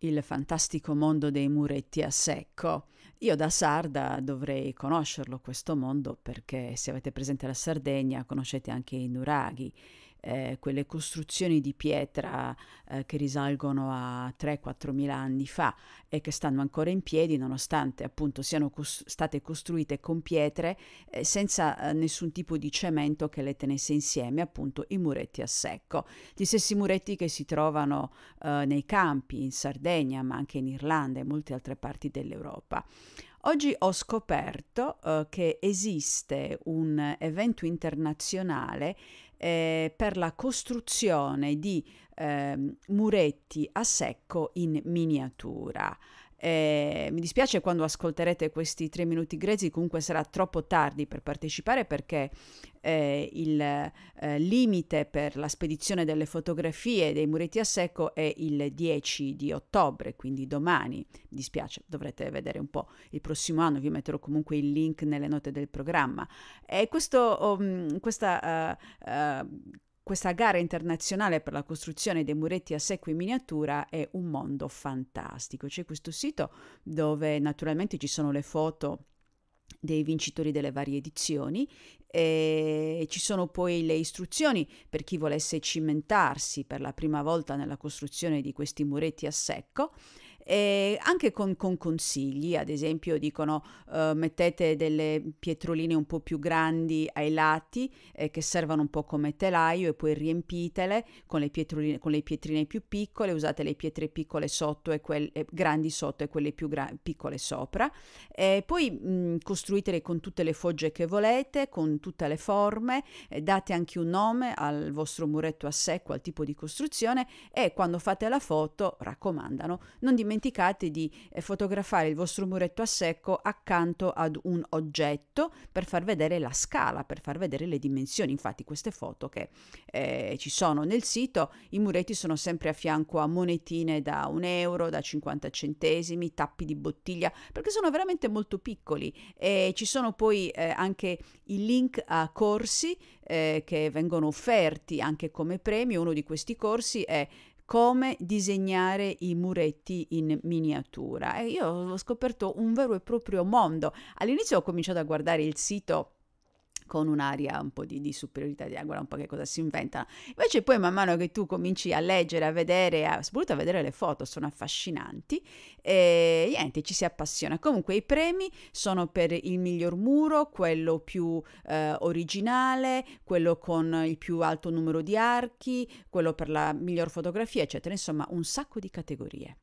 il fantastico mondo dei muretti a secco. Io da sarda dovrei conoscerlo questo mondo perché se avete presente la Sardegna conoscete anche i nuraghi eh, quelle costruzioni di pietra eh, che risalgono a 3-4 mila anni fa e che stanno ancora in piedi nonostante appunto siano cos- state costruite con pietre eh, senza eh, nessun tipo di cemento che le tenesse insieme appunto i muretti a secco. Gli stessi muretti che si trovano eh, nei campi in Sardegna ma anche in Irlanda e in molte altre parti dell'Europa. Oggi ho scoperto eh, che esiste un evento internazionale eh, per la costruzione di eh, muretti a secco in miniatura. Eh, mi dispiace quando ascolterete questi tre minuti grezzi, comunque sarà troppo tardi per partecipare perché eh, il eh, limite per la spedizione delle fotografie dei muretti a secco è il 10 di ottobre, quindi domani. Mi dispiace, dovrete vedere un po' il prossimo anno, vi metterò comunque il link nelle note del programma. E questo, um, questa uh, uh, questa gara internazionale per la costruzione dei muretti a secco in miniatura è un mondo fantastico. C'è questo sito dove naturalmente ci sono le foto dei vincitori delle varie edizioni e ci sono poi le istruzioni per chi volesse cimentarsi per la prima volta nella costruzione di questi muretti a secco eh, anche con, con, consigli, ad esempio dicono eh, mettete delle pietroline un po' più grandi ai lati eh, che servono un po' come telaio e poi riempitele con le, con le pietrine più piccole, usate le pietre piccole sotto e quelle eh, grandi sotto e quelle più piccole sopra, e poi mh, mm, costruitele con tutte le fogge che volete, con tutte le forme, date anche un nome al vostro muretto a secco, al tipo di costruzione e quando fate la foto, raccomandano, non dimenticate dimenticate di eh, fotografare il vostro muretto a secco accanto ad un oggetto per far vedere la scala, per far vedere le dimensioni. Infatti queste foto che eh, ci sono nel sito, i muretti sono sempre a fianco a monetine da un euro, da 50 centesimi, tappi di bottiglia, perché sono veramente molto piccoli e ci sono poi eh, anche i link a corsi eh, che vengono offerti anche come premio. Uno di questi corsi è come disegnare i muretti in miniatura. E io ho scoperto un vero e proprio mondo. All'inizio ho cominciato a guardare il sito con un'aria un po' di, di superiorità, di ah, guarda un po' che cosa si inventano. Invece poi man mano che tu cominci a leggere, a vedere, a, soprattutto a vedere le foto, sono affascinanti e eh, niente, ci si appassiona. Comunque i premi sono per il miglior muro, quello più eh, originale, quello con il più alto numero di archi, quello per la miglior fotografia, eccetera, insomma un sacco di categorie.